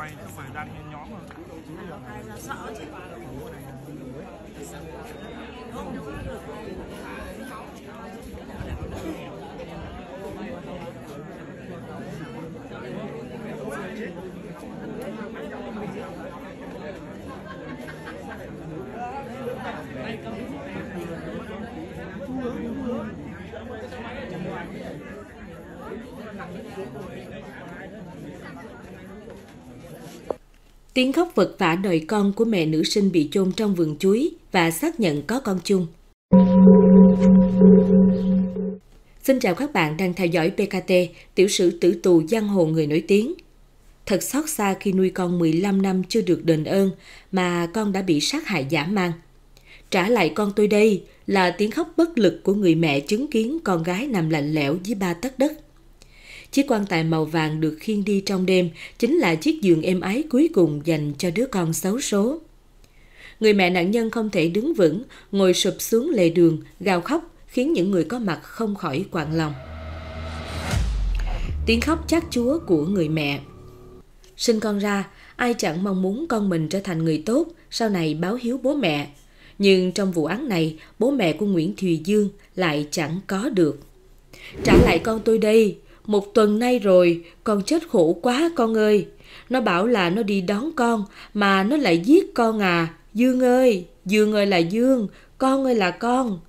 quay chứ phải đang trên nhóm rồi Thank you. Tiếng khóc vật vả đời con của mẹ nữ sinh bị chôn trong vườn chuối và xác nhận có con chung. Xin chào các bạn đang theo dõi PKT, tiểu sử tử tù giang hồ người nổi tiếng. Thật xót xa khi nuôi con 15 năm chưa được đền ơn mà con đã bị sát hại dã man. Trả lại con tôi đây là tiếng khóc bất lực của người mẹ chứng kiến con gái nằm lạnh lẽo dưới ba tấc đất Chiếc quan tài màu vàng được khiêng đi trong đêm chính là chiếc giường êm ái cuối cùng dành cho đứa con xấu số. Người mẹ nạn nhân không thể đứng vững, ngồi sụp xuống lề đường, gào khóc, khiến những người có mặt không khỏi quặn lòng. Tiếng khóc chát chúa của người mẹ Sinh con ra, ai chẳng mong muốn con mình trở thành người tốt, sau này báo hiếu bố mẹ. Nhưng trong vụ án này, bố mẹ của Nguyễn Thùy Dương lại chẳng có được. Trả lại con tôi đây, một tuần nay rồi, con chết khổ quá con ơi. Nó bảo là nó đi đón con, mà nó lại giết con à. Dương ơi, Dương ơi là Dương, con ơi là con.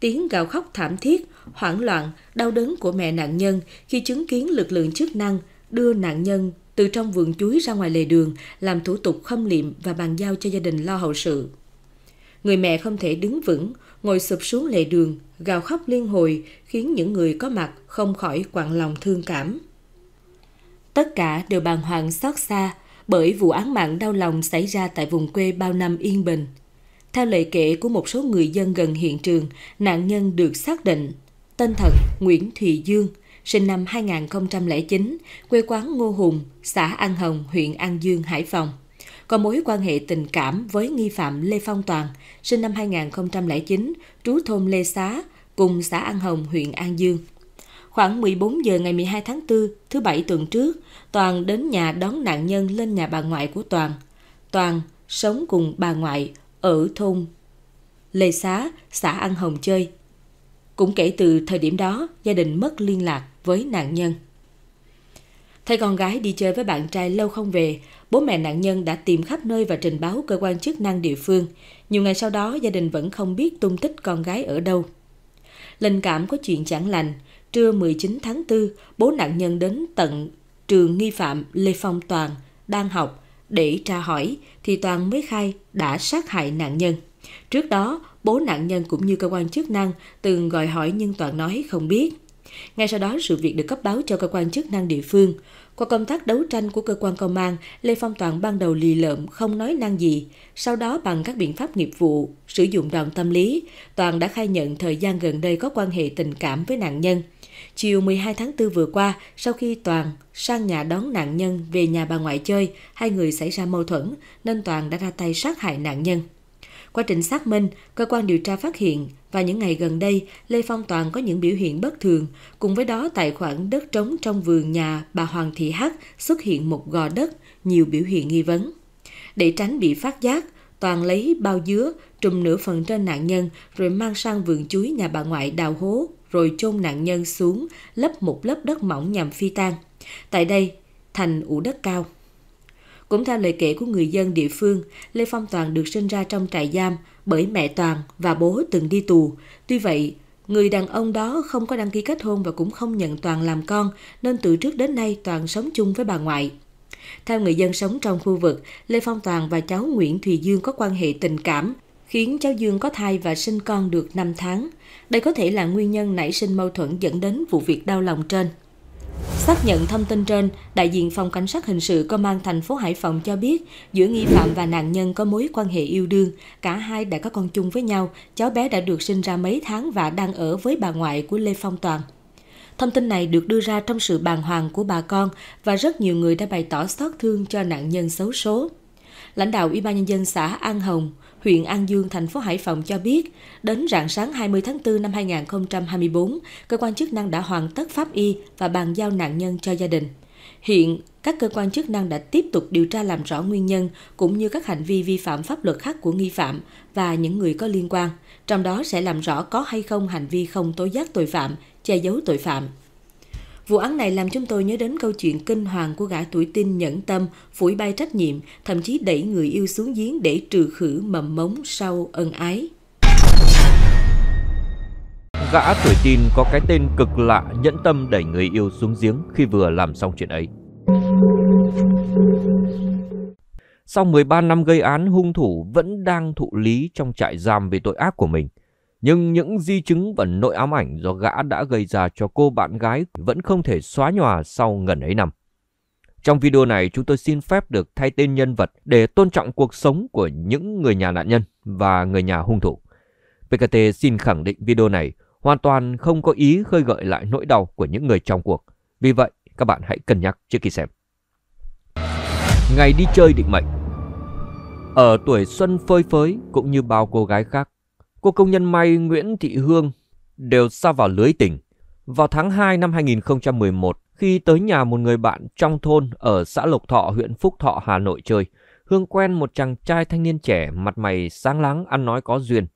Tiếng gào khóc thảm thiết, hoảng loạn, đau đớn của mẹ nạn nhân khi chứng kiến lực lượng chức năng đưa nạn nhân từ trong vườn chuối ra ngoài lề đường, làm thủ tục khâm liệm và bàn giao cho gia đình lo hậu sự. Người mẹ không thể đứng vững, ngồi sụp xuống lề đường, gào khóc liên hồi khiến những người có mặt không khỏi quặn lòng thương cảm. Tất cả đều bàng hoàng xót xa bởi vụ án mạng đau lòng xảy ra tại vùng quê bao năm yên bình. Theo lời kể của một số người dân gần hiện trường, nạn nhân được xác định tên thật Nguyễn Thùy Dương, sinh năm 2009, quê quán Ngô Hùng, xã An Hồng, huyện An Dương, Hải Phòng có mối quan hệ tình cảm với nghi phạm Lê Phong Toàn, sinh năm 2009, trú thôn Lê Xá, cùng xã An Hồng, huyện An Dương. Khoảng 14 giờ ngày 12 tháng 4, thứ Bảy tuần trước, Toàn đến nhà đón nạn nhân lên nhà bà ngoại của Toàn. Toàn sống cùng bà ngoại ở thôn Lê Xá, xã An Hồng chơi. Cũng kể từ thời điểm đó, gia đình mất liên lạc với nạn nhân. Thấy con gái đi chơi với bạn trai lâu không về, Bố mẹ nạn nhân đã tìm khắp nơi và trình báo cơ quan chức năng địa phương. Nhiều ngày sau đó, gia đình vẫn không biết tung tích con gái ở đâu. Linh cảm có chuyện chẳng lành. Trưa 19 tháng 4, bố nạn nhân đến tận trường nghi phạm Lê Phong Toàn đang học để tra hỏi thì Toàn mới khai đã sát hại nạn nhân. Trước đó, bố nạn nhân cũng như cơ quan chức năng từng gọi hỏi nhưng Toàn nói không biết. Ngay sau đó, sự việc được cấp báo cho cơ quan chức năng địa phương. Qua công tác đấu tranh của cơ quan công an, Lê Phong Toàn ban đầu lì lợm, không nói năng gì. Sau đó, bằng các biện pháp nghiệp vụ, sử dụng đòn tâm lý, Toàn đã khai nhận thời gian gần đây có quan hệ tình cảm với nạn nhân. Chiều 12 tháng 4 vừa qua, sau khi Toàn sang nhà đón nạn nhân về nhà bà ngoại chơi, hai người xảy ra mâu thuẫn, nên Toàn đã ra tay sát hại nạn nhân. Quá trình xác minh, cơ quan điều tra phát hiện và những ngày gần đây, Lê Phong Toàn có những biểu hiện bất thường, cùng với đó tài khoản đất trống trong vườn nhà bà Hoàng Thị Hắc xuất hiện một gò đất, nhiều biểu hiện nghi vấn. Để tránh bị phát giác, Toàn lấy bao dứa, trùm nửa phần trên nạn nhân rồi mang sang vườn chuối nhà bà ngoại đào hố, rồi chôn nạn nhân xuống, lấp một lớp đất mỏng nhằm phi tan. Tại đây, thành ủ đất cao. Cũng theo lời kể của người dân địa phương, Lê Phong Toàn được sinh ra trong trại giam bởi mẹ Toàn và bố từng đi tù. Tuy vậy, người đàn ông đó không có đăng ký kết hôn và cũng không nhận Toàn làm con, nên từ trước đến nay Toàn sống chung với bà ngoại. Theo người dân sống trong khu vực, Lê Phong Toàn và cháu Nguyễn Thùy Dương có quan hệ tình cảm, khiến cháu Dương có thai và sinh con được 5 tháng. Đây có thể là nguyên nhân nảy sinh mâu thuẫn dẫn đến vụ việc đau lòng trên. Xác nhận thông tin trên, đại diện phòng cảnh sát hình sự công an thành phố Hải Phòng cho biết, giữa nghi phạm và nạn nhân có mối quan hệ yêu đương, cả hai đã có con chung với nhau, cháu bé đã được sinh ra mấy tháng và đang ở với bà ngoại của Lê Phong Toàn. Thông tin này được đưa ra trong sự bàng hoàng của bà con và rất nhiều người đã bày tỏ xót thương cho nạn nhân xấu số. Lãnh đạo Ủy ban nhân dân xã An Hồng, huyện An Dương, thành phố Hải Phòng cho biết, đến rạng sáng 20 tháng 4 năm 2024, cơ quan chức năng đã hoàn tất pháp y và bàn giao nạn nhân cho gia đình. Hiện, các cơ quan chức năng đã tiếp tục điều tra làm rõ nguyên nhân cũng như các hành vi vi phạm pháp luật khác của nghi phạm và những người có liên quan, trong đó sẽ làm rõ có hay không hành vi không tố giác tội phạm, che giấu tội phạm. Vụ án này làm chúng tôi nhớ đến câu chuyện kinh hoàng của gã tuổi tin nhẫn tâm, phủi bay trách nhiệm, thậm chí đẩy người yêu xuống giếng để trừ khử mầm mống sau ân ái. Gã tuổi tin có cái tên cực lạ nhẫn tâm đẩy người yêu xuống giếng khi vừa làm xong chuyện ấy. Sau 13 năm gây án, hung thủ vẫn đang thụ lý trong trại giam về tội ác của mình. Nhưng những di chứng và nội ám ảnh do gã đã gây ra cho cô bạn gái vẫn không thể xóa nhòa sau ngần ấy năm. Trong video này chúng tôi xin phép được thay tên nhân vật để tôn trọng cuộc sống của những người nhà nạn nhân và người nhà hung thủ. PKT xin khẳng định video này hoàn toàn không có ý khơi gợi lại nỗi đau của những người trong cuộc. Vì vậy, các bạn hãy cân nhắc trước khi xem. Ngày đi chơi định mệnh Ở tuổi xuân phơi phới cũng như bao cô gái khác, cô công nhân may Nguyễn Thị Hương đều xa vào lưới tình Vào tháng 2 năm 2011, khi tới nhà một người bạn trong thôn ở xã Lộc Thọ, huyện Phúc Thọ, Hà Nội chơi, Hương quen một chàng trai thanh niên trẻ, mặt mày sáng láng, ăn nói có duyên.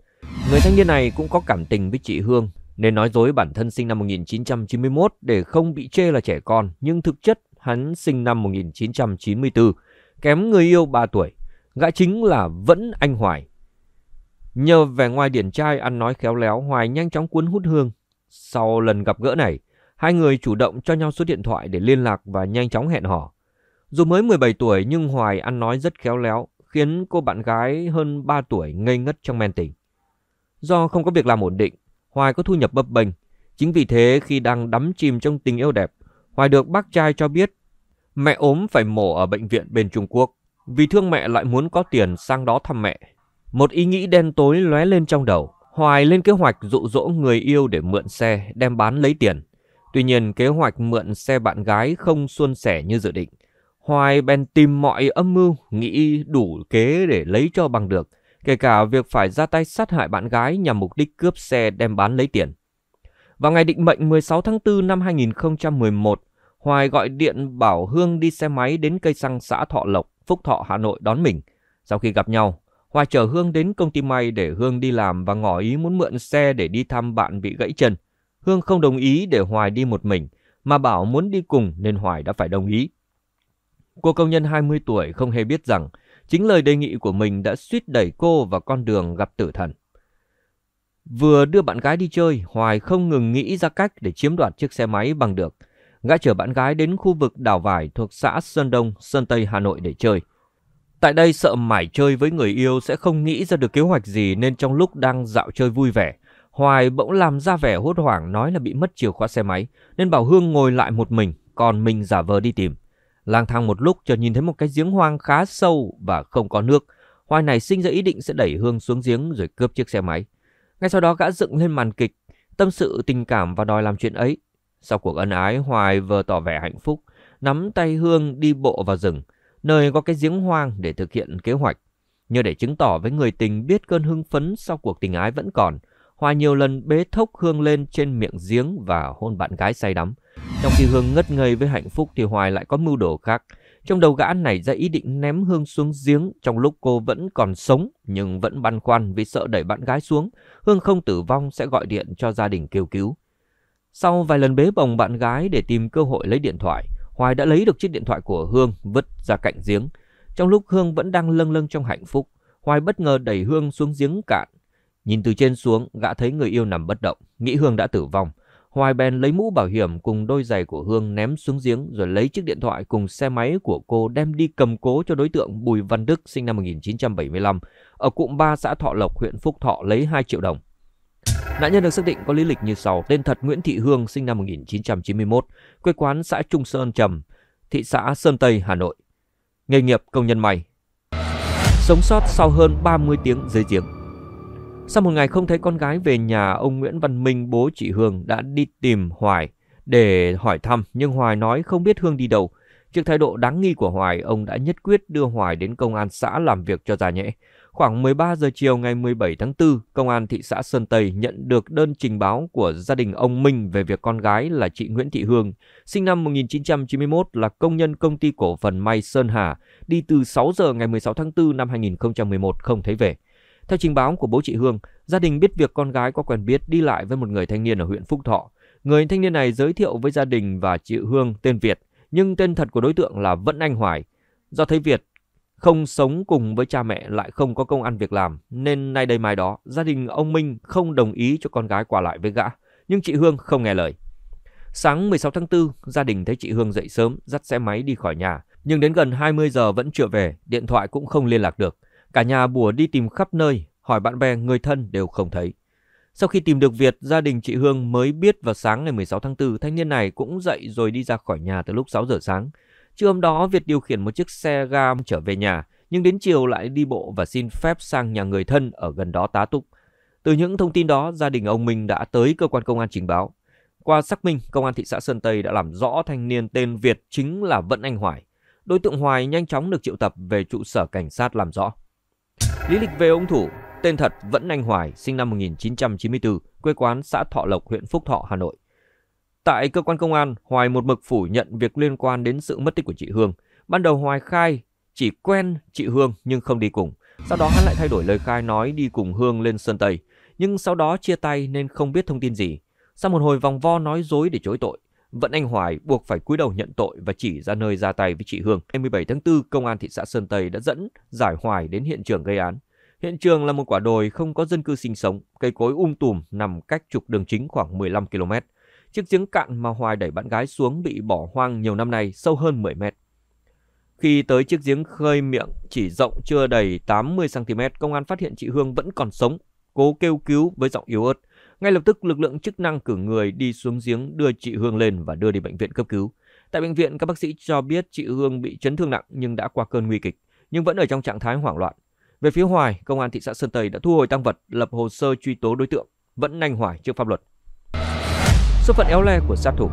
Người thanh niên này cũng có cảm tình với chị Hương, nên nói dối bản thân sinh năm 1991 để không bị chê là trẻ con, nhưng thực chất hắn sinh năm 1994, kém người yêu 3 tuổi. Gã chính là Vẫn Anh Hoài, Nhờ vẻ ngoài điển trai ăn nói khéo léo Hoài nhanh chóng cuốn hút Hương. Sau lần gặp gỡ này, hai người chủ động cho nhau số điện thoại để liên lạc và nhanh chóng hẹn hò. Dù mới 17 tuổi nhưng Hoài ăn nói rất khéo léo, khiến cô bạn gái hơn 3 tuổi ngây ngất trong men tình. Do không có việc làm ổn định, Hoài có thu nhập bấp bênh. Chính vì thế khi đang đắm chìm trong tình yêu đẹp, Hoài được bác trai cho biết mẹ ốm phải mổ ở bệnh viện bên Trung Quốc. Vì thương mẹ lại muốn có tiền sang đó thăm mẹ, một ý nghĩ đen tối lóe lên trong đầu, Hoài lên kế hoạch dụ dỗ người yêu để mượn xe, đem bán lấy tiền. Tuy nhiên kế hoạch mượn xe bạn gái không suôn sẻ như dự định. Hoài bèn tìm mọi âm mưu, nghĩ đủ kế để lấy cho bằng được, kể cả việc phải ra tay sát hại bạn gái nhằm mục đích cướp xe đem bán lấy tiền. Vào ngày định mệnh 16 tháng 4 năm 2011, Hoài gọi điện bảo Hương đi xe máy đến cây xăng xã Thọ Lộc, Phúc Thọ, Hà Nội đón mình. Sau khi gặp nhau, Hòa chở Hương đến công ty may để Hương đi làm và ngỏ ý muốn mượn xe để đi thăm bạn bị gãy chân. Hương không đồng ý để Hoài đi một mình, mà bảo muốn đi cùng nên Hoài đã phải đồng ý. Cô công nhân 20 tuổi không hề biết rằng chính lời đề nghị của mình đã suýt đẩy cô vào con đường gặp tử thần. Vừa đưa bạn gái đi chơi, Hoài không ngừng nghĩ ra cách để chiếm đoạt chiếc xe máy bằng được. Gã chở bạn gái đến khu vực đảo vải thuộc xã Sơn Đông, Sơn Tây, Hà Nội để chơi. Tại đây sợ mải chơi với người yêu sẽ không nghĩ ra được kế hoạch gì nên trong lúc đang dạo chơi vui vẻ, Hoài bỗng làm ra vẻ hốt hoảng nói là bị mất chìa khóa xe máy, nên bảo Hương ngồi lại một mình, còn mình giả vờ đi tìm. Lang thang một lúc chợt nhìn thấy một cái giếng hoang khá sâu và không có nước. Hoài này sinh ra ý định sẽ đẩy Hương xuống giếng rồi cướp chiếc xe máy. Ngay sau đó gã dựng lên màn kịch, tâm sự tình cảm và đòi làm chuyện ấy. Sau cuộc ân ái, Hoài vừa tỏ vẻ hạnh phúc, nắm tay Hương đi bộ vào rừng nơi có cái giếng hoang để thực hiện kế hoạch. Như để chứng tỏ với người tình biết cơn hưng phấn sau cuộc tình ái vẫn còn, Hòa nhiều lần bế thốc Hương lên trên miệng giếng và hôn bạn gái say đắm. Trong khi Hương ngất ngây với hạnh phúc thì Hoài lại có mưu đồ khác. Trong đầu gã này ra ý định ném Hương xuống giếng trong lúc cô vẫn còn sống nhưng vẫn băn khoăn vì sợ đẩy bạn gái xuống. Hương không tử vong sẽ gọi điện cho gia đình kêu cứu. Sau vài lần bế bồng bạn gái để tìm cơ hội lấy điện thoại, Hoài đã lấy được chiếc điện thoại của Hương vứt ra cạnh giếng. Trong lúc Hương vẫn đang lâng lâng trong hạnh phúc, Hoài bất ngờ đẩy Hương xuống giếng cạn. Nhìn từ trên xuống, gã thấy người yêu nằm bất động, nghĩ Hương đã tử vong. Hoài bèn lấy mũ bảo hiểm cùng đôi giày của Hương ném xuống giếng rồi lấy chiếc điện thoại cùng xe máy của cô đem đi cầm cố cho đối tượng Bùi Văn Đức sinh năm 1975 ở cụm 3 xã Thọ Lộc huyện Phúc Thọ lấy 2 triệu đồng. Nạn nhân được xác định có lý lịch như sau: tên thật Nguyễn Thị Hương, sinh năm 1991, quê quán xã Trung Sơn Trầm, thị xã Sơn Tây, Hà Nội. Nghề nghiệp công nhân may. Sống sót sau hơn 30 tiếng dưới giếng. Sau một ngày không thấy con gái về nhà, ông Nguyễn Văn Minh, bố chị Hương đã đi tìm Hoài để hỏi thăm, nhưng Hoài nói không biết Hương đi đâu. Trước thái độ đáng nghi của Hoài, ông đã nhất quyết đưa Hoài đến công an xã làm việc cho già nhẽ. Khoảng 13 giờ chiều ngày 17 tháng 4, Công an thị xã Sơn Tây nhận được đơn trình báo của gia đình ông Minh về việc con gái là chị Nguyễn Thị Hương, sinh năm 1991 là công nhân công ty cổ phần may Sơn Hà, đi từ 6 giờ ngày 16 tháng 4 năm 2011 không thấy về. Theo trình báo của bố chị Hương, gia đình biết việc con gái có quen biết đi lại với một người thanh niên ở huyện Phúc Thọ. Người thanh niên này giới thiệu với gia đình và chị Hương tên Việt, nhưng tên thật của đối tượng là Vẫn Anh Hoài. Do thấy Việt không sống cùng với cha mẹ lại không có công ăn việc làm, nên nay đây mai đó, gia đình ông Minh không đồng ý cho con gái qua lại với gã, nhưng chị Hương không nghe lời. Sáng 16 tháng 4, gia đình thấy chị Hương dậy sớm, dắt xe máy đi khỏi nhà, nhưng đến gần 20 giờ vẫn chưa về, điện thoại cũng không liên lạc được. Cả nhà bùa đi tìm khắp nơi, hỏi bạn bè, người thân đều không thấy. Sau khi tìm được Việt, gia đình chị Hương mới biết vào sáng ngày 16 tháng 4, thanh niên này cũng dậy rồi đi ra khỏi nhà từ lúc 6 giờ sáng. Trưa hôm đó, Việt điều khiển một chiếc xe ga trở về nhà, nhưng đến chiều lại đi bộ và xin phép sang nhà người thân ở gần đó tá túc. Từ những thông tin đó, gia đình ông Minh đã tới cơ quan công an trình báo. Qua xác minh, công an thị xã Sơn Tây đã làm rõ thanh niên tên Việt chính là Vận Anh Hoài. Đối tượng Hoài nhanh chóng được triệu tập về trụ sở cảnh sát làm rõ. Lý lịch về ông thủ, tên thật Vẫn Anh Hoài, sinh năm 1994, quê quán xã Thọ Lộc, huyện Phúc Thọ, Hà Nội. Tại cơ quan công an, Hoài một mực phủ nhận việc liên quan đến sự mất tích của chị Hương. Ban đầu Hoài khai chỉ quen chị Hương nhưng không đi cùng. Sau đó hắn lại thay đổi lời khai nói đi cùng Hương lên Sơn Tây, nhưng sau đó chia tay nên không biết thông tin gì. Sau một hồi vòng vo nói dối để chối tội, Vận Anh Hoài buộc phải cúi đầu nhận tội và chỉ ra nơi ra tay với chị Hương. Ngày 17 tháng 4, công an thị xã Sơn Tây đã dẫn giải Hoài đến hiện trường gây án. Hiện trường là một quả đồi không có dân cư sinh sống, cây cối um tùm nằm cách trục đường chính khoảng 15 km. Chiếc giếng cạn mà Hoài đẩy bạn gái xuống bị bỏ hoang nhiều năm nay sâu hơn 10 mét. Khi tới chiếc giếng khơi miệng chỉ rộng chưa đầy 80cm, công an phát hiện chị Hương vẫn còn sống, cố kêu cứu với giọng yếu ớt. Ngay lập tức lực lượng chức năng cử người đi xuống giếng đưa chị Hương lên và đưa đi bệnh viện cấp cứu. Tại bệnh viện, các bác sĩ cho biết chị Hương bị chấn thương nặng nhưng đã qua cơn nguy kịch, nhưng vẫn ở trong trạng thái hoảng loạn. Về phía Hoài, công an thị xã Sơn Tây đã thu hồi tăng vật, lập hồ sơ truy tố đối tượng, vẫn nhanh hoài trước pháp luật số phận éo le của sát thủ.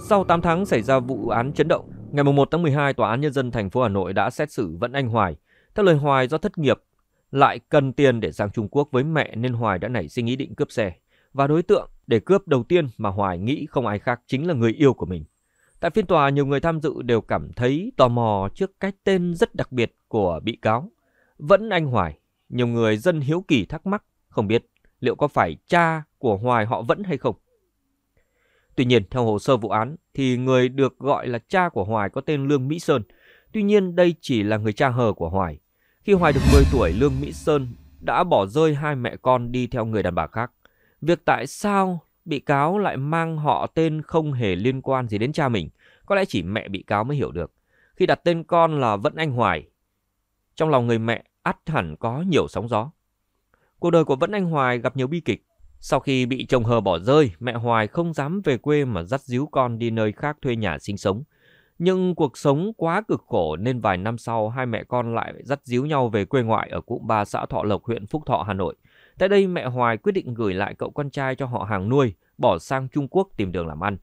Sau 8 tháng xảy ra vụ án chấn động, ngày 1 tháng 12, Tòa án Nhân dân thành phố Hà Nội đã xét xử Vẫn Anh Hoài. Theo lời Hoài do thất nghiệp, lại cần tiền để sang Trung Quốc với mẹ nên Hoài đã nảy sinh ý định cướp xe. Và đối tượng để cướp đầu tiên mà Hoài nghĩ không ai khác chính là người yêu của mình. Tại phiên tòa, nhiều người tham dự đều cảm thấy tò mò trước cái tên rất đặc biệt của bị cáo. Vẫn Anh Hoài, nhiều người dân hiếu kỳ thắc mắc, không biết liệu có phải cha của Hoài họ Vẫn hay không. Tuy nhiên, theo hồ sơ vụ án, thì người được gọi là cha của Hoài có tên Lương Mỹ Sơn. Tuy nhiên, đây chỉ là người cha hờ của Hoài. Khi Hoài được 10 tuổi, Lương Mỹ Sơn đã bỏ rơi hai mẹ con đi theo người đàn bà khác. Việc tại sao bị cáo lại mang họ tên không hề liên quan gì đến cha mình, có lẽ chỉ mẹ bị cáo mới hiểu được. Khi đặt tên con là Vẫn Anh Hoài, trong lòng người mẹ ắt hẳn có nhiều sóng gió. Cuộc đời của Vẫn Anh Hoài gặp nhiều bi kịch, sau khi bị chồng hờ bỏ rơi, mẹ Hoài không dám về quê mà dắt díu con đi nơi khác thuê nhà sinh sống. Nhưng cuộc sống quá cực khổ nên vài năm sau hai mẹ con lại dắt díu nhau về quê ngoại ở cụm ba xã Thọ Lộc huyện Phúc Thọ Hà Nội. Tại đây mẹ Hoài quyết định gửi lại cậu con trai cho họ hàng nuôi, bỏ sang Trung Quốc tìm đường làm ăn.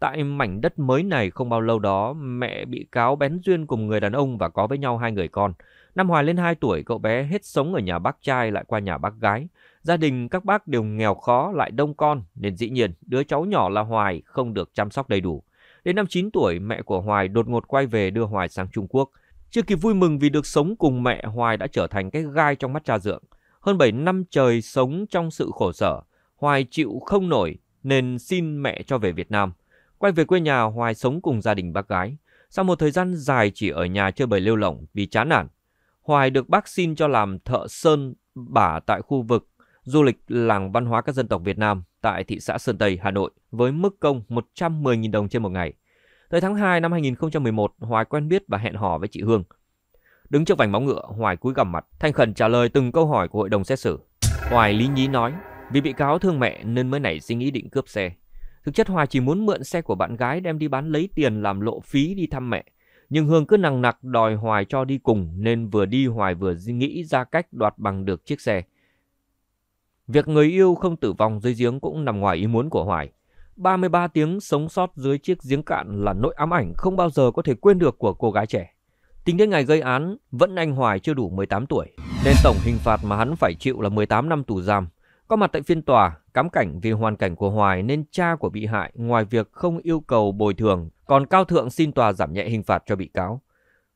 Tại mảnh đất mới này không bao lâu đó, mẹ bị cáo bén duyên cùng người đàn ông và có với nhau hai người con. Năm Hoài lên 2 tuổi, cậu bé hết sống ở nhà bác trai lại qua nhà bác gái. Gia đình các bác đều nghèo khó lại đông con, nên dĩ nhiên đứa cháu nhỏ là Hoài không được chăm sóc đầy đủ. Đến năm 9 tuổi, mẹ của Hoài đột ngột quay về đưa Hoài sang Trung Quốc. Chưa kịp vui mừng vì được sống cùng mẹ, Hoài đã trở thành cái gai trong mắt cha dượng. Hơn 7 năm trời sống trong sự khổ sở, Hoài chịu không nổi nên xin mẹ cho về Việt Nam. Quay về quê nhà, Hoài sống cùng gia đình bác gái. Sau một thời gian dài chỉ ở nhà chơi bời lêu lỏng vì chán nản, Hoài được bác xin cho làm thợ sơn bả tại khu vực du lịch làng văn hóa các dân tộc Việt Nam tại thị xã Sơn Tây, Hà Nội với mức công 110.000 đồng trên một ngày. Tới tháng 2 năm 2011, Hoài quen biết và hẹn hò với chị Hương. Đứng trước vành móng ngựa, Hoài cúi gằm mặt, thanh khẩn trả lời từng câu hỏi của hội đồng xét xử. Hoài lý nhí nói, vì bị cáo thương mẹ nên mới nảy sinh ý định cướp xe. Thực chất Hoài chỉ muốn mượn xe của bạn gái đem đi bán lấy tiền làm lộ phí đi thăm mẹ. Nhưng Hương cứ nằng nặc đòi Hoài cho đi cùng nên vừa đi Hoài vừa nghĩ ra cách đoạt bằng được chiếc xe. Việc người yêu không tử vong dưới giếng cũng nằm ngoài ý muốn của Hoài. 33 tiếng sống sót dưới chiếc giếng cạn là nỗi ám ảnh không bao giờ có thể quên được của cô gái trẻ. Tính đến ngày gây án, vẫn anh Hoài chưa đủ 18 tuổi, nên tổng hình phạt mà hắn phải chịu là 18 năm tù giam. Có mặt tại phiên tòa, cám cảnh vì hoàn cảnh của Hoài nên cha của bị hại ngoài việc không yêu cầu bồi thường còn cao thượng xin tòa giảm nhẹ hình phạt cho bị cáo.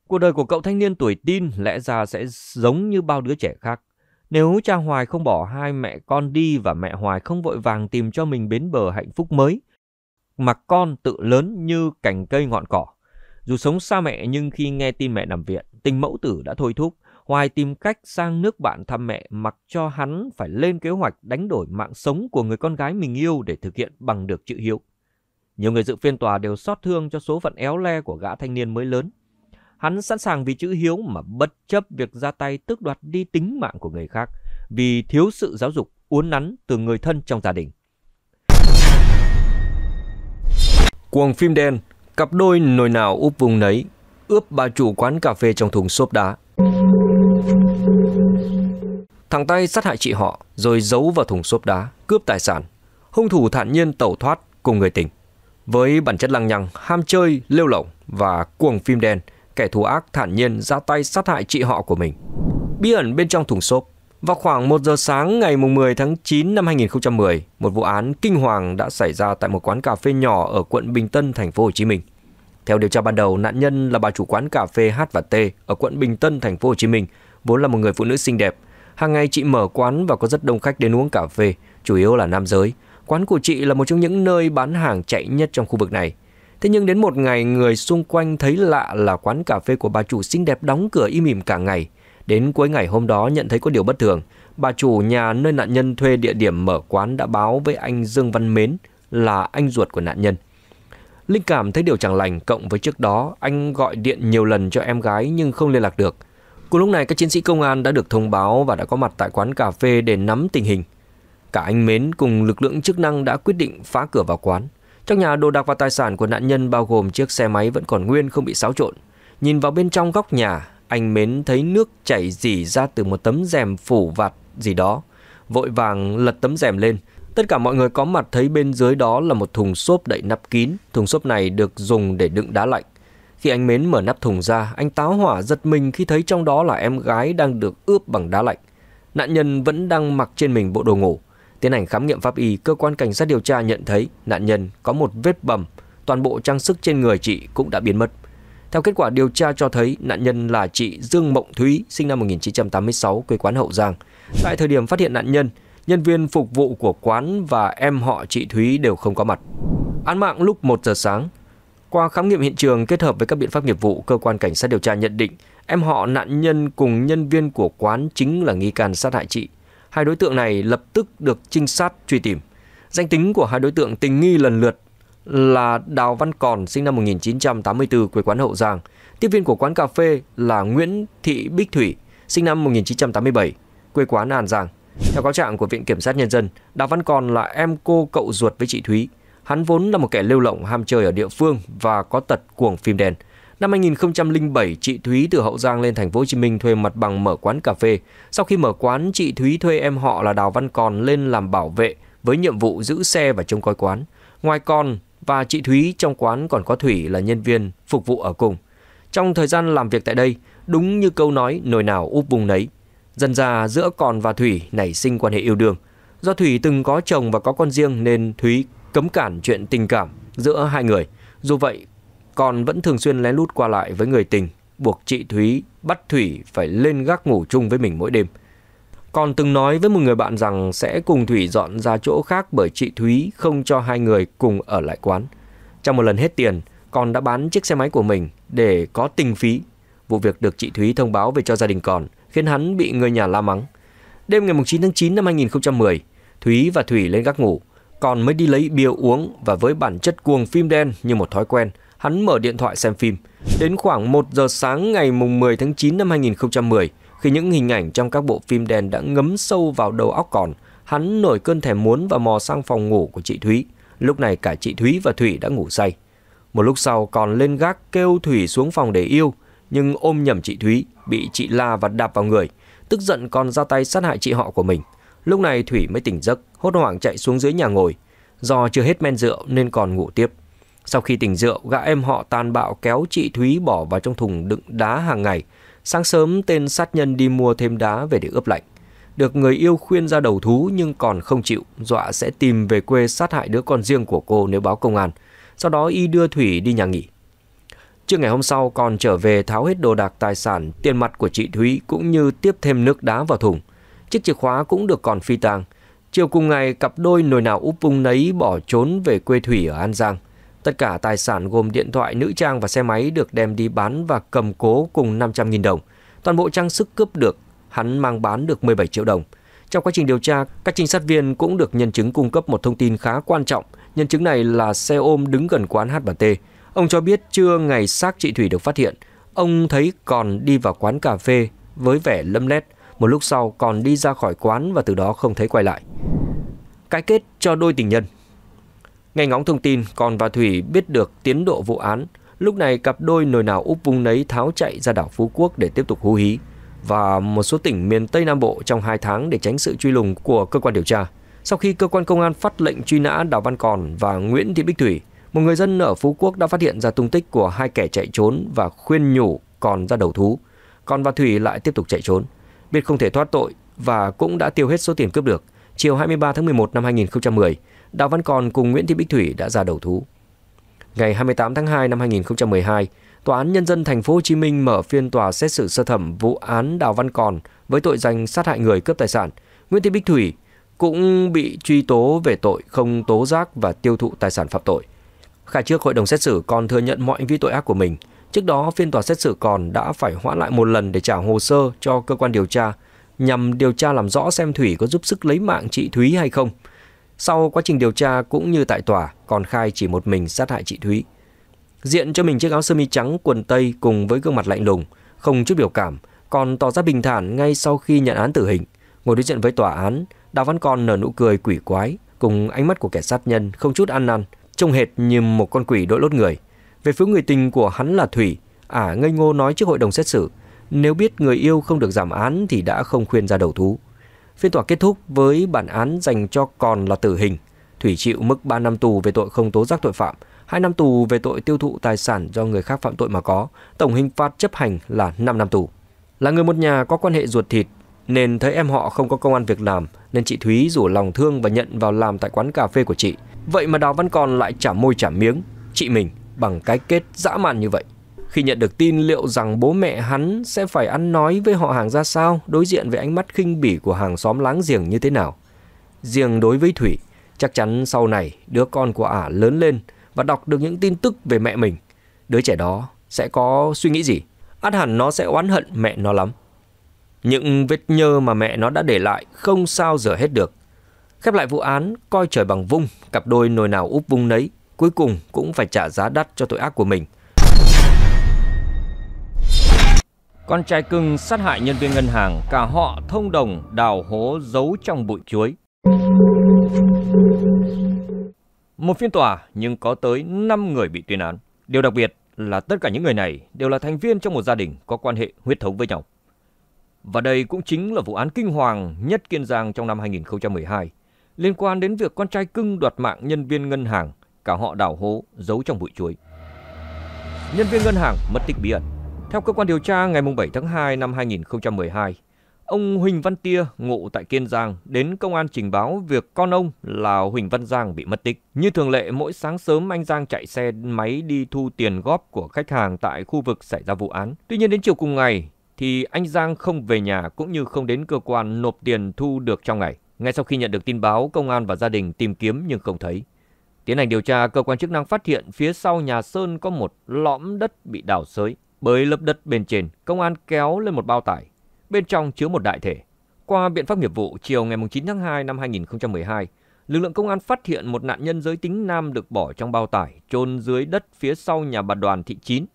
Cuộc đời của cậu thanh niên tuổi tin lẽ ra sẽ giống như bao đứa trẻ khác. Nếu cha Hoài không bỏ hai mẹ con đi và mẹ Hoài không vội vàng tìm cho mình bến bờ hạnh phúc mới, mà con tự lớn như cành cây ngọn cỏ. Dù sống xa mẹ nhưng khi nghe tin mẹ nằm viện, tình mẫu tử đã thôi thúc. Hoài tìm cách sang nước bạn thăm mẹ mặc cho hắn phải lên kế hoạch đánh đổi mạng sống của người con gái mình yêu để thực hiện bằng được chữ hiếu. Nhiều người dự phiên tòa đều xót thương cho số phận éo le của gã thanh niên mới lớn. Hắn sẵn sàng vì chữ hiếu mà bất chấp việc ra tay tước đoạt đi tính mạng của người khác vì thiếu sự giáo dục uốn nắn từ người thân trong gia đình. Cuồng phim đen, cặp đôi nồi nào úp vùng nấy, ướp bà chủ quán cà phê trong thùng xốp đá. Thằng tay sát hại chị họ rồi giấu vào thùng xốp đá, cướp tài sản. Hung thủ thản nhiên tẩu thoát cùng người tình. Với bản chất lăng nhăng, ham chơi, lêu lỏng và cuồng phim đen, kẻ thù ác thản nhiên ra tay sát hại chị họ của mình. Bí ẩn bên trong thùng xốp vào khoảng 1 giờ sáng ngày 10 tháng 9 năm 2010, một vụ án kinh hoàng đã xảy ra tại một quán cà phê nhỏ ở quận Bình Tân, thành phố Hồ Chí Minh. Theo điều tra ban đầu, nạn nhân là bà chủ quán cà phê H và T ở quận Bình Tân, thành phố Hồ Chí Minh, vốn là một người phụ nữ xinh đẹp. Hàng ngày chị mở quán và có rất đông khách đến uống cà phê, chủ yếu là nam giới. Quán của chị là một trong những nơi bán hàng chạy nhất trong khu vực này. Thế nhưng đến một ngày người xung quanh thấy lạ là quán cà phê của bà chủ xinh đẹp đóng cửa im ỉm cả ngày. Đến cuối ngày hôm đó nhận thấy có điều bất thường. Bà chủ nhà nơi nạn nhân thuê địa điểm mở quán đã báo với anh Dương Văn Mến là anh ruột của nạn nhân. Linh cảm thấy điều chẳng lành cộng với trước đó anh gọi điện nhiều lần cho em gái nhưng không liên lạc được. Cùng lúc này các chiến sĩ công an đã được thông báo và đã có mặt tại quán cà phê để nắm tình hình. Cả anh Mến cùng lực lượng chức năng đã quyết định phá cửa vào quán. Trong nhà đồ đạc và tài sản của nạn nhân bao gồm chiếc xe máy vẫn còn nguyên không bị xáo trộn. Nhìn vào bên trong góc nhà, anh Mến thấy nước chảy rỉ ra từ một tấm rèm phủ vạt gì đó. Vội vàng lật tấm rèm lên. Tất cả mọi người có mặt thấy bên dưới đó là một thùng xốp đậy nắp kín. Thùng xốp này được dùng để đựng đá lạnh. Khi anh Mến mở nắp thùng ra, anh táo hỏa giật mình khi thấy trong đó là em gái đang được ướp bằng đá lạnh. Nạn nhân vẫn đang mặc trên mình bộ đồ ngủ. Tiến hành khám nghiệm pháp y, cơ quan cảnh sát điều tra nhận thấy nạn nhân có một vết bầm, toàn bộ trang sức trên người chị cũng đã biến mất. Theo kết quả điều tra cho thấy, nạn nhân là chị Dương Mộng Thúy, sinh năm 1986, quê quán Hậu Giang. Tại thời điểm phát hiện nạn nhân, nhân viên phục vụ của quán và em họ chị Thúy đều không có mặt. Án mạng lúc 1 giờ sáng. Qua khám nghiệm hiện trường kết hợp với các biện pháp nghiệp vụ, cơ quan cảnh sát điều tra nhận định em họ nạn nhân cùng nhân viên của quán chính là nghi can sát hại chị hai đối tượng này lập tức được trinh sát truy tìm. Danh tính của hai đối tượng tình nghi lần lượt là Đào Văn Còn sinh năm 1984 quê quán Hậu Giang. Tiếp viên của quán cà phê là Nguyễn Thị Bích Thủy sinh năm 1987 quê quán An Giang. Theo cáo trạng của Viện Kiểm sát Nhân dân, Đào Văn Còn là em cô cậu ruột với chị Thúy. Hắn vốn là một kẻ lưu lộng ham chơi ở địa phương và có tật cuồng phim đèn – Năm 2007, chị Thúy từ Hậu Giang lên thành phố Hồ Chí Minh thuê mặt bằng mở quán cà phê. Sau khi mở quán, chị Thúy thuê em họ là Đào Văn Còn lên làm bảo vệ với nhiệm vụ giữ xe và trông coi quán. Ngoài Còn và chị Thúy trong quán còn có Thủy là nhân viên phục vụ ở cùng. Trong thời gian làm việc tại đây, đúng như câu nói nồi nào úp vùng nấy. Dần ra giữa Còn và Thủy nảy sinh quan hệ yêu đương. Do Thủy từng có chồng và có con riêng nên Thúy cấm cản chuyện tình cảm giữa hai người. Dù vậy, còn vẫn thường xuyên lén lút qua lại với người tình, buộc chị Thúy bắt Thủy phải lên gác ngủ chung với mình mỗi đêm. Còn từng nói với một người bạn rằng sẽ cùng Thủy dọn ra chỗ khác bởi chị Thúy không cho hai người cùng ở lại quán. Trong một lần hết tiền, còn đã bán chiếc xe máy của mình để có tình phí. Vụ việc được chị Thúy thông báo về cho gia đình còn, khiến hắn bị người nhà la mắng. Đêm ngày 9 tháng 9 năm 2010, Thúy và Thủy lên gác ngủ, còn mới đi lấy bia uống và với bản chất cuồng phim đen như một thói quen – hắn mở điện thoại xem phim. Đến khoảng 1 giờ sáng ngày mùng 10 tháng 9 năm 2010, khi những hình ảnh trong các bộ phim đen đã ngấm sâu vào đầu óc còn, hắn nổi cơn thèm muốn và mò sang phòng ngủ của chị Thúy. Lúc này cả chị Thúy và Thủy đã ngủ say. Một lúc sau còn lên gác kêu Thủy xuống phòng để yêu, nhưng ôm nhầm chị Thúy, bị chị la và đạp vào người. Tức giận còn ra tay sát hại chị họ của mình. Lúc này Thủy mới tỉnh giấc, hốt hoảng chạy xuống dưới nhà ngồi. Do chưa hết men rượu nên còn ngủ tiếp. Sau khi tỉnh rượu, gã em họ tàn bạo kéo chị Thúy bỏ vào trong thùng đựng đá hàng ngày. Sáng sớm, tên sát nhân đi mua thêm đá về để ướp lạnh. Được người yêu khuyên ra đầu thú nhưng còn không chịu, dọa sẽ tìm về quê sát hại đứa con riêng của cô nếu báo công an. Sau đó y đưa Thủy đi nhà nghỉ. Trước ngày hôm sau còn trở về tháo hết đồ đạc tài sản, tiền mặt của chị Thúy cũng như tiếp thêm nước đá vào thùng. Chiếc chìa khóa cũng được còn phi tang. Chiều cùng ngày, cặp đôi nồi nào úp vung nấy bỏ trốn về quê Thủy ở An Giang. Tất cả tài sản gồm điện thoại, nữ trang và xe máy được đem đi bán và cầm cố cùng 500.000 đồng. Toàn bộ trang sức cướp được, hắn mang bán được 17 triệu đồng. Trong quá trình điều tra, các trinh sát viên cũng được nhân chứng cung cấp một thông tin khá quan trọng. Nhân chứng này là xe ôm đứng gần quán hát bà Ông cho biết trưa ngày xác chị Thủy được phát hiện, ông thấy còn đi vào quán cà phê với vẻ lâm lét. Một lúc sau còn đi ra khỏi quán và từ đó không thấy quay lại. Cái kết cho đôi tình nhân Ngành ngóng thông tin còn và Thủy biết được tiến độ vụ án. Lúc này cặp đôi nồi nào úp vung nấy tháo chạy ra đảo Phú Quốc để tiếp tục hú hí và một số tỉnh miền Tây Nam Bộ trong 2 tháng để tránh sự truy lùng của cơ quan điều tra. Sau khi cơ quan công an phát lệnh truy nã Đào Văn Còn và Nguyễn Thị Bích Thủy, một người dân ở Phú Quốc đã phát hiện ra tung tích của hai kẻ chạy trốn và khuyên nhủ Còn ra đầu thú. Còn và Thủy lại tiếp tục chạy trốn. Biết không thể thoát tội và cũng đã tiêu hết số tiền cướp được. Chiều 23 tháng 11 năm 2010, Đào Văn Còn cùng Nguyễn Thị Bích Thủy đã ra đầu thú. Ngày 28 tháng 2 năm 2012, Tòa án Nhân dân Thành phố Hồ Chí Minh mở phiên tòa xét xử sơ thẩm vụ án Đào Văn Còn với tội danh sát hại người cướp tài sản. Nguyễn Thị Bích Thủy cũng bị truy tố về tội không tố giác và tiêu thụ tài sản phạm tội. Khai trước hội đồng xét xử còn thừa nhận mọi hành vi tội ác của mình. Trước đó, phiên tòa xét xử còn đã phải hoãn lại một lần để trả hồ sơ cho cơ quan điều tra nhằm điều tra làm rõ xem Thủy có giúp sức lấy mạng chị Thúy hay không – sau quá trình điều tra cũng như tại tòa, còn khai chỉ một mình sát hại chị Thúy. Diện cho mình chiếc áo sơ mi trắng quần tây cùng với gương mặt lạnh lùng, không chút biểu cảm, còn tỏ ra bình thản ngay sau khi nhận án tử hình. Ngồi đối diện với tòa án, Đào Văn Con nở nụ cười quỷ quái, cùng ánh mắt của kẻ sát nhân không chút ăn năn, trông hệt như một con quỷ đội lốt người. Về phía người tình của hắn là Thủy, ả à, ngây ngô nói trước hội đồng xét xử, nếu biết người yêu không được giảm án thì đã không khuyên ra đầu thú. Phiên tòa kết thúc với bản án dành cho còn là tử hình. Thủy chịu mức 3 năm tù về tội không tố giác tội phạm, 2 năm tù về tội tiêu thụ tài sản do người khác phạm tội mà có. Tổng hình phạt chấp hành là 5 năm tù. Là người một nhà có quan hệ ruột thịt, nên thấy em họ không có công an việc làm, nên chị Thúy rủ lòng thương và nhận vào làm tại quán cà phê của chị. Vậy mà Đào Văn Còn lại trả môi trả miếng, chị mình bằng cái kết dã man như vậy. Khi nhận được tin liệu rằng bố mẹ hắn sẽ phải ăn nói với họ hàng ra sao, đối diện với ánh mắt khinh bỉ của hàng xóm láng giềng như thế nào. Riêng đối với Thủy, chắc chắn sau này đứa con của ả lớn lên và đọc được những tin tức về mẹ mình. Đứa trẻ đó sẽ có suy nghĩ gì? Át hẳn nó sẽ oán hận mẹ nó lắm. Những vết nhơ mà mẹ nó đã để lại không sao rửa hết được. Khép lại vụ án, coi trời bằng vung, cặp đôi nồi nào úp vung nấy, cuối cùng cũng phải trả giá đắt cho tội ác của mình – Con trai cưng sát hại nhân viên ngân hàng, cả họ thông đồng đào hố giấu trong bụi chuối. Một phiên tòa nhưng có tới 5 người bị tuyên án. Điều đặc biệt là tất cả những người này đều là thành viên trong một gia đình có quan hệ huyết thống với nhau. Và đây cũng chính là vụ án kinh hoàng nhất Kiên Giang trong năm 2012 liên quan đến việc con trai cưng đoạt mạng nhân viên ngân hàng, cả họ đào hố giấu trong bụi chuối. Nhân viên ngân hàng mất tích bí ẩn. Theo cơ quan điều tra, ngày 7 tháng 2 năm 2012, ông Huỳnh Văn Tia, ngụ tại Kiên Giang, đến công an trình báo việc con ông là Huỳnh Văn Giang bị mất tích. Như thường lệ, mỗi sáng sớm anh Giang chạy xe máy đi thu tiền góp của khách hàng tại khu vực xảy ra vụ án. Tuy nhiên đến chiều cùng ngày thì anh Giang không về nhà cũng như không đến cơ quan nộp tiền thu được trong ngày. Ngay sau khi nhận được tin báo, công an và gia đình tìm kiếm nhưng không thấy. Tiến hành điều tra, cơ quan chức năng phát hiện phía sau nhà Sơn có một lõm đất bị đào sới. Bới lớp đất bên trên, công an kéo lên một bao tải. Bên trong chứa một đại thể. Qua biện pháp nghiệp vụ, chiều ngày 9 tháng 2 năm 2012, lực lượng công an phát hiện một nạn nhân giới tính nam được bỏ trong bao tải chôn dưới đất phía sau nhà bà Đoàn Thị Chín.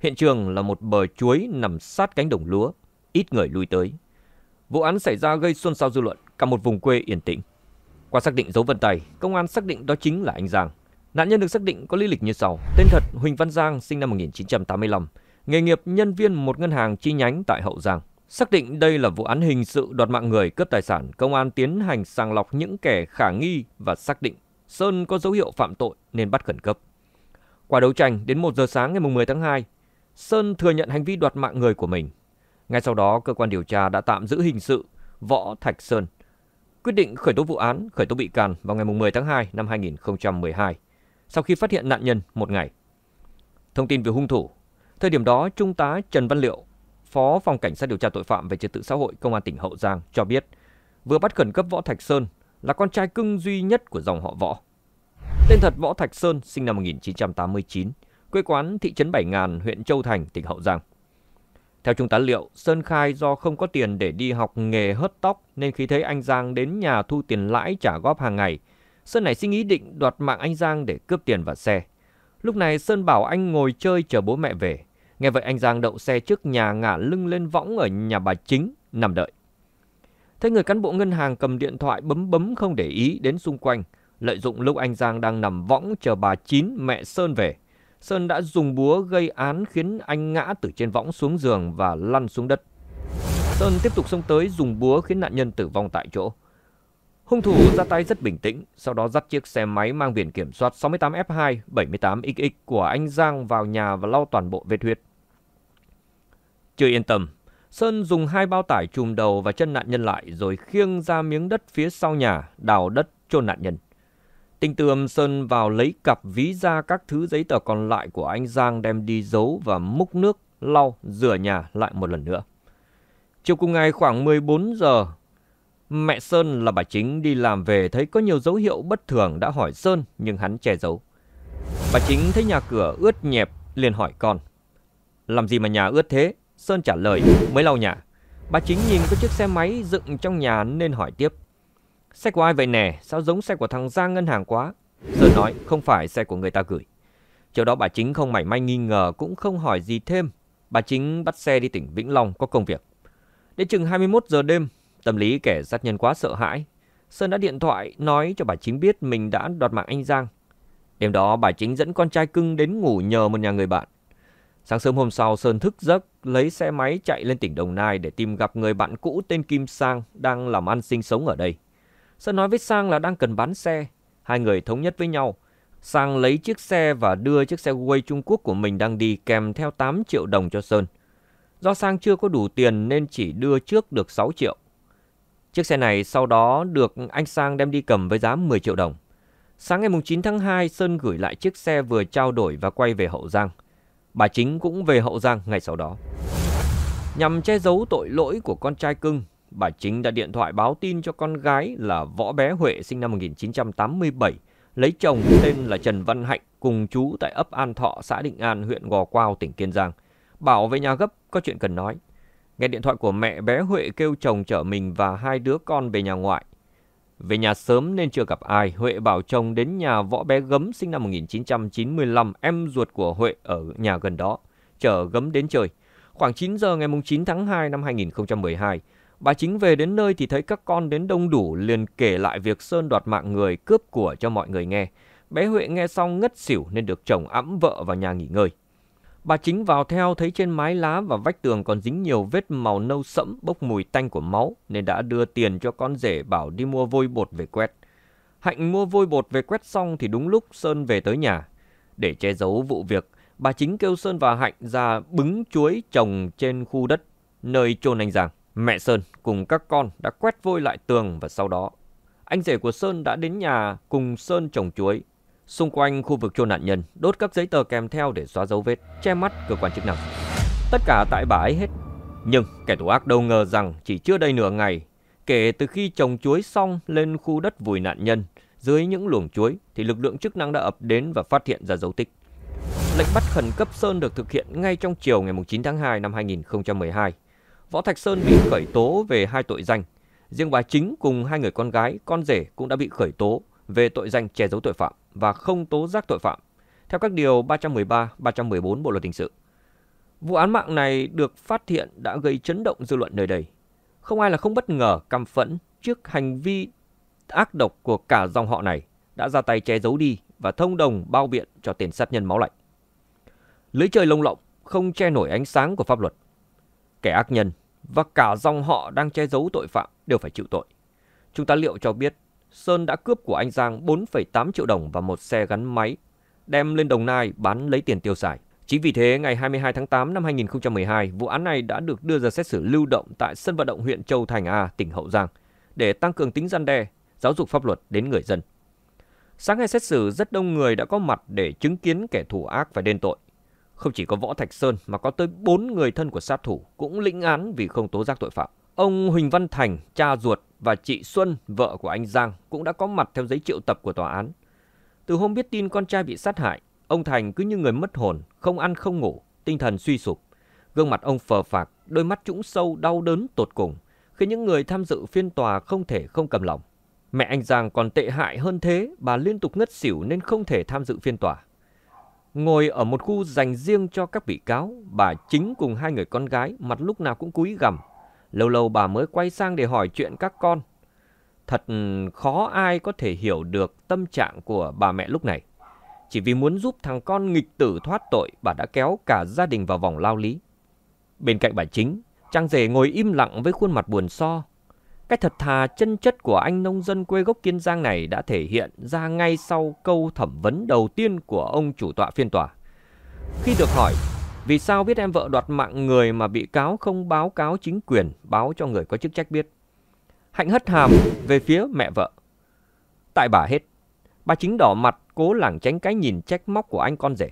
Hiện trường là một bờ chuối nằm sát cánh đồng lúa, ít người lui tới. Vụ án xảy ra gây xôn xao dư luận, cả một vùng quê yên tĩnh. Qua xác định dấu vân tay, công an xác định đó chính là anh Giang. Nạn nhân được xác định có lý lịch như sau: tên thật Huỳnh Văn Giang, sinh năm 1985, nghề nghiệp nhân viên một ngân hàng chi nhánh tại Hậu Giang. Xác định đây là vụ án hình sự đoạt mạng người cướp tài sản, công an tiến hành sàng lọc những kẻ khả nghi và xác định Sơn có dấu hiệu phạm tội nên bắt khẩn cấp. Qua đấu tranh, đến 1 giờ sáng ngày 10 tháng 2, Sơn thừa nhận hành vi đoạt mạng người của mình. Ngay sau đó, cơ quan điều tra đã tạm giữ hình sự Võ Thạch Sơn, quyết định khởi tố vụ án, khởi tố bị can vào ngày 10 tháng 2 năm 2012, sau khi phát hiện nạn nhân một ngày. Thông tin về hung thủ Thời điểm đó, Trung tá Trần Văn Liệu, Phó phòng cảnh sát điều tra tội phạm về trật tự xã hội Công an tỉnh Hậu Giang cho biết, vừa bắt khẩn cấp Võ Thạch Sơn là con trai cưng duy nhất của dòng họ Võ. Tên thật Võ Thạch Sơn sinh năm 1989, quê quán thị trấn Bảy Ngàn, huyện Châu Thành, tỉnh Hậu Giang. Theo Trung tá Liệu, Sơn khai do không có tiền để đi học nghề hớt tóc nên khi thấy anh Giang đến nhà thu tiền lãi trả góp hàng ngày, Sơn này sinh ý định đoạt mạng anh Giang để cướp tiền và xe. Lúc này Sơn bảo anh ngồi chơi chờ bố mẹ về. Nghe vậy anh Giang đậu xe trước nhà ngả lưng lên võng ở nhà bà chính, nằm đợi. Thấy người cán bộ ngân hàng cầm điện thoại bấm bấm không để ý đến xung quanh. Lợi dụng lúc anh Giang đang nằm võng chờ bà Chín mẹ Sơn về. Sơn đã dùng búa gây án khiến anh ngã từ trên võng xuống giường và lăn xuống đất. Sơn tiếp tục xông tới dùng búa khiến nạn nhân tử vong tại chỗ. Hung thủ ra tay rất bình tĩnh, sau đó dắt chiếc xe máy mang biển kiểm soát 68F2-78XX của anh Giang vào nhà và lau toàn bộ vết huyết. Chưa yên tâm, Sơn dùng hai bao tải chùm đầu và chân nạn nhân lại rồi khiêng ra miếng đất phía sau nhà, đào đất chôn nạn nhân. Tinh tường Sơn vào lấy cặp ví ra các thứ giấy tờ còn lại của anh Giang đem đi giấu và múc nước, lau, rửa nhà lại một lần nữa. Chiều cùng ngày khoảng 14 giờ, Mẹ Sơn là bà Chính đi làm về thấy có nhiều dấu hiệu bất thường đã hỏi Sơn nhưng hắn che giấu. Bà Chính thấy nhà cửa ướt nhẹp liền hỏi con. Làm gì mà nhà ướt thế? Sơn trả lời mới lau nhà. Bà Chính nhìn có chiếc xe máy dựng trong nhà nên hỏi tiếp. Xe của ai vậy nè? Sao giống xe của thằng Giang ngân hàng quá? Sơn nói không phải xe của người ta gửi. chỗ đó bà Chính không mảy may nghi ngờ cũng không hỏi gì thêm. Bà Chính bắt xe đi tỉnh Vĩnh Long có công việc. Đến chừng 21 giờ đêm, Tâm lý kẻ sát nhân quá sợ hãi, Sơn đã điện thoại nói cho bà Chính biết mình đã đoạt mạng anh Giang. Đêm đó bà Chính dẫn con trai cưng đến ngủ nhờ một nhà người bạn. Sáng sớm hôm sau Sơn thức giấc, lấy xe máy chạy lên tỉnh Đồng Nai để tìm gặp người bạn cũ tên Kim Sang đang làm ăn sinh sống ở đây. Sơn nói với Sang là đang cần bán xe, hai người thống nhất với nhau. Sang lấy chiếc xe và đưa chiếc xe quay Trung Quốc của mình đang đi kèm theo 8 triệu đồng cho Sơn. Do Sang chưa có đủ tiền nên chỉ đưa trước được 6 triệu. Chiếc xe này sau đó được anh Sang đem đi cầm với giá 10 triệu đồng. Sáng ngày 9 tháng 2, Sơn gửi lại chiếc xe vừa trao đổi và quay về Hậu Giang. Bà Chính cũng về Hậu Giang ngay sau đó. Nhằm che giấu tội lỗi của con trai cưng, bà Chính đã điện thoại báo tin cho con gái là Võ Bé Huệ sinh năm 1987, lấy chồng tên là Trần Văn Hạnh cùng chú tại ấp An Thọ, xã Định An, huyện Gò Quao, tỉnh Kiên Giang. Bảo về nhà gấp, có chuyện cần nói. Nghe điện thoại của mẹ bé Huệ kêu chồng chở mình và hai đứa con về nhà ngoại. Về nhà sớm nên chưa gặp ai, Huệ bảo chồng đến nhà võ bé Gấm sinh năm 1995, em ruột của Huệ ở nhà gần đó, chở Gấm đến chơi. Khoảng 9 giờ ngày 9 tháng 2 năm 2012, bà chính về đến nơi thì thấy các con đến đông đủ liền kể lại việc Sơn đoạt mạng người cướp của cho mọi người nghe. Bé Huệ nghe xong ngất xỉu nên được chồng ẵm vợ vào nhà nghỉ ngơi. Bà chính vào theo thấy trên mái lá và vách tường còn dính nhiều vết màu nâu sẫm bốc mùi tanh của máu nên đã đưa tiền cho con rể bảo đi mua vôi bột về quét. Hạnh mua vôi bột về quét xong thì đúng lúc Sơn về tới nhà. Để che giấu vụ việc, bà chính kêu Sơn và Hạnh ra bứng chuối trồng trên khu đất, nơi chôn anh Giàng. Mẹ Sơn cùng các con đã quét vôi lại tường và sau đó, anh rể của Sơn đã đến nhà cùng Sơn trồng chuối. Xung quanh khu vực chôn nạn nhân, đốt các giấy tờ kèm theo để xóa dấu vết, che mắt cơ quan chức năng. Tất cả tại bà hết. Nhưng kẻ thủ ác đâu ngờ rằng chỉ chưa đầy nửa ngày, kể từ khi trồng chuối xong lên khu đất vùi nạn nhân, dưới những luồng chuối thì lực lượng chức năng đã ập đến và phát hiện ra dấu tích. Lệnh bắt khẩn cấp Sơn được thực hiện ngay trong chiều ngày 9 tháng 2 năm 2012. Võ Thạch Sơn bị khởi tố về hai tội danh. Riêng bà chính cùng hai người con gái, con rể cũng đã bị khởi tố về tội danh che giấu tội phạm và không tố giác tội phạm theo các điều 313, 314 Bộ luật hình sự. Vụ án mạng này được phát hiện đã gây chấn động dư luận nơi đây. Không ai là không bất ngờ căm phẫn trước hành vi ác độc của cả dòng họ này đã ra tay che giấu đi và thông đồng bao biện cho tiền sát nhân máu lạnh. Lưới trời lông lộng không che nổi ánh sáng của pháp luật. Kẻ ác nhân và cả dòng họ đang che giấu tội phạm đều phải chịu tội. Chúng ta liệu cho biết Sơn đã cướp của anh Giang 4,8 triệu đồng và một xe gắn máy, đem lên Đồng Nai bán lấy tiền tiêu xài. Chính vì thế, ngày 22 tháng 8 năm 2012, vụ án này đã được đưa ra xét xử lưu động tại sân vận động huyện Châu Thành A, tỉnh Hậu Giang, để tăng cường tính gian đe, giáo dục pháp luật đến người dân. Sáng ngày xét xử, rất đông người đã có mặt để chứng kiến kẻ thủ ác phải đền tội. Không chỉ có Võ Thạch Sơn mà có tới 4 người thân của sát thủ cũng lĩnh án vì không tố giác tội phạm. Ông Huỳnh Văn Thành, cha ruột và chị Xuân, vợ của anh Giang cũng đã có mặt theo giấy triệu tập của tòa án. Từ hôm biết tin con trai bị sát hại, ông Thành cứ như người mất hồn, không ăn không ngủ, tinh thần suy sụp. Gương mặt ông phờ phạc, đôi mắt trũng sâu đau đớn tột cùng, khiến những người tham dự phiên tòa không thể không cầm lòng. Mẹ anh Giang còn tệ hại hơn thế, bà liên tục ngất xỉu nên không thể tham dự phiên tòa. Ngồi ở một khu dành riêng cho các bị cáo, bà chính cùng hai người con gái mặt lúc nào cũng cúi gằm, Lâu lâu bà mới quay sang để hỏi chuyện các con. Thật ừ, khó ai có thể hiểu được tâm trạng của bà mẹ lúc này. Chỉ vì muốn giúp thằng con nghịch tử thoát tội, bà đã kéo cả gia đình vào vòng lao lý. Bên cạnh bà chính, Trang rể ngồi im lặng với khuôn mặt buồn so. Cái thật thà chân chất của anh nông dân quê gốc Kiên Giang này đã thể hiện ra ngay sau câu thẩm vấn đầu tiên của ông chủ tọa phiên tòa. Khi được hỏi vì sao biết em vợ đoạt mạng người mà bị cáo không báo cáo chính quyền, báo cho người có chức trách biết? Hạnh hất hàm về phía mẹ vợ. Tại bà hết. Bà chính đỏ mặt cố lảng tránh cái nhìn trách móc của anh con rể.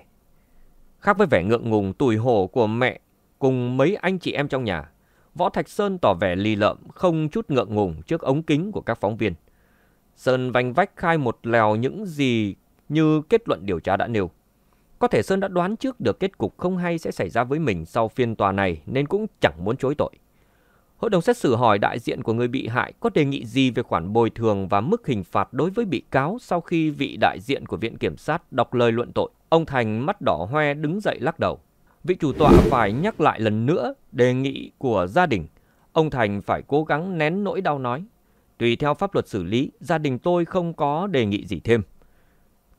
Khác với vẻ ngượng ngùng tủi hổ của mẹ cùng mấy anh chị em trong nhà, Võ Thạch Sơn tỏ vẻ lì lợm không chút ngượng ngùng trước ống kính của các phóng viên. Sơn vanh vách khai một lèo những gì như kết luận điều tra đã nêu. Có thể Sơn đã đoán trước được kết cục không hay sẽ xảy ra với mình sau phiên tòa này nên cũng chẳng muốn chối tội. Hội đồng xét xử hỏi đại diện của người bị hại có đề nghị gì về khoản bồi thường và mức hình phạt đối với bị cáo sau khi vị đại diện của Viện Kiểm sát đọc lời luận tội. Ông Thành mắt đỏ hoe đứng dậy lắc đầu. Vị chủ tọa phải nhắc lại lần nữa đề nghị của gia đình. Ông Thành phải cố gắng nén nỗi đau nói. Tùy theo pháp luật xử lý, gia đình tôi không có đề nghị gì thêm.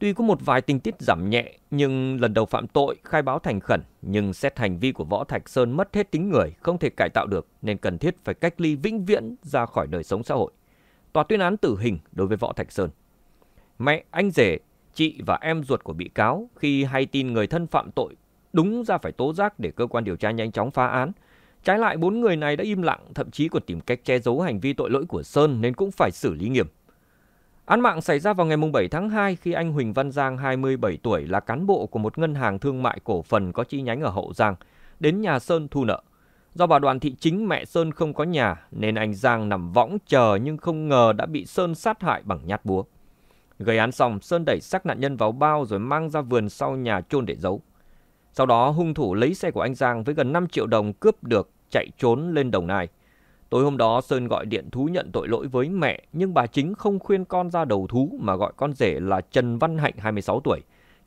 Tuy có một vài tình tiết giảm nhẹ, nhưng lần đầu phạm tội, khai báo thành khẩn, nhưng xét hành vi của Võ Thạch Sơn mất hết tính người, không thể cải tạo được, nên cần thiết phải cách ly vĩnh viễn ra khỏi đời sống xã hội. Tòa tuyên án tử hình đối với Võ Thạch Sơn. Mẹ, anh rể, chị và em ruột của bị cáo khi hay tin người thân phạm tội đúng ra phải tố giác để cơ quan điều tra nhanh chóng phá án. Trái lại, bốn người này đã im lặng, thậm chí còn tìm cách che giấu hành vi tội lỗi của Sơn nên cũng phải xử lý nghiêm. Án mạng xảy ra vào ngày 7 tháng 2 khi anh Huỳnh Văn Giang, 27 tuổi, là cán bộ của một ngân hàng thương mại cổ phần có chi nhánh ở Hậu Giang, đến nhà Sơn thu nợ. Do bà Đoàn Thị Chính mẹ Sơn không có nhà nên anh Giang nằm võng chờ nhưng không ngờ đã bị Sơn sát hại bằng nhát búa. Gây án xong, Sơn đẩy xác nạn nhân vào bao rồi mang ra vườn sau nhà chôn để giấu. Sau đó hung thủ lấy xe của anh Giang với gần 5 triệu đồng cướp được chạy trốn lên Đồng Nai. Tối hôm đó Sơn gọi điện thú nhận tội lỗi với mẹ nhưng bà chính không khuyên con ra đầu thú mà gọi con rể là Trần Văn Hạnh 26 tuổi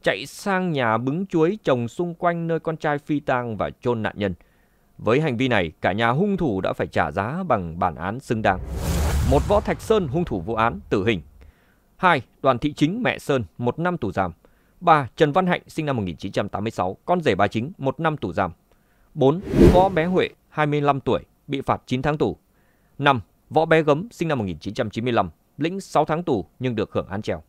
chạy sang nhà bứng chuối trồng xung quanh nơi con trai phi tang và chôn nạn nhân. Với hành vi này, cả nhà hung thủ đã phải trả giá bằng bản án xứng đáng. Một Võ Thạch Sơn hung thủ vụ án tử hình. 2. Đoàn Thị Chính mẹ Sơn 1 năm tù giam. 3. Trần Văn Hạnh sinh năm 1986, con rể bà Chính 1 năm tù giam. 4. Võ Bé Huệ 25 tuổi, bị phạt 9 tháng tù. 5. Võ Bé Gấm sinh năm 1995, lĩnh 6 tháng tù nhưng được hưởng án treo.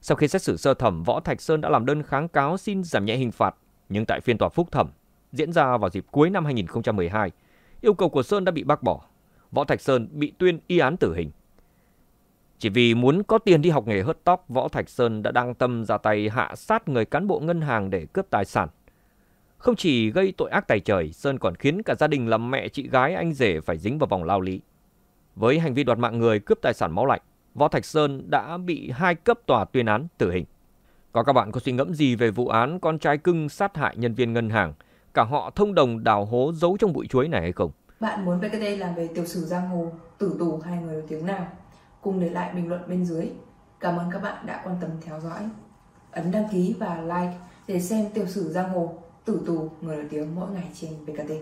Sau khi xét xử sơ thẩm, Võ Thạch Sơn đã làm đơn kháng cáo xin giảm nhẹ hình phạt, nhưng tại phiên tòa phúc thẩm diễn ra vào dịp cuối năm 2012, yêu cầu của Sơn đã bị bác bỏ. Võ Thạch Sơn bị tuyên y án tử hình. Chỉ vì muốn có tiền đi học nghề hớt tóc, Võ Thạch Sơn đã đăng tâm ra tay hạ sát người cán bộ ngân hàng để cướp tài sản. Không chỉ gây tội ác tài trời, Sơn còn khiến cả gia đình làm mẹ chị gái anh rể phải dính vào vòng lao lý. Với hành vi đoạt mạng người cướp tài sản máu lạnh, Võ Thạch Sơn đã bị hai cấp tòa tuyên án tử hình. Có các bạn có suy ngẫm gì về vụ án con trai cưng sát hại nhân viên ngân hàng, cả họ thông đồng đào hố giấu trong bụi chuối này hay không? Bạn muốn VKT làm về tiểu sử giang hồ, tử tù hay người nổi tiếng nào? Cùng để lại bình luận bên dưới. Cảm ơn các bạn đã quan tâm theo dõi. Ấn đăng ký và like để xem tiểu sử giang hồ tử tù người nổi tiếng mỗi ngày trên BKT